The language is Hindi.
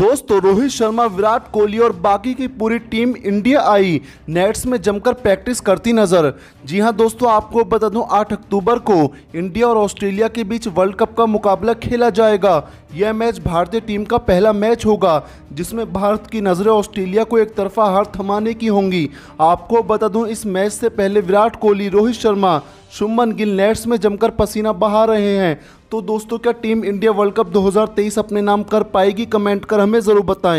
दोस्तों रोहित शर्मा विराट कोहली और बाकी की पूरी टीम इंडिया आई नेट्स में जमकर प्रैक्टिस करती नजर जी हां दोस्तों आपको बता दूं 8 अक्टूबर को इंडिया और ऑस्ट्रेलिया के बीच वर्ल्ड कप का मुकाबला खेला जाएगा यह मैच भारतीय टीम का पहला मैच होगा जिसमें भारत की नज़रें ऑस्ट्रेलिया को एक तरफा हार थमाने की होंगी आपको बता दूं इस मैच से पहले विराट कोहली रोहित शर्मा शुभमन गिल नेट्स में जमकर पसीना बहा रहे हैं तो दोस्तों क्या टीम इंडिया वर्ल्ड कप 2023 अपने नाम कर पाएगी कमेंट कर हमें ज़रूर बताएं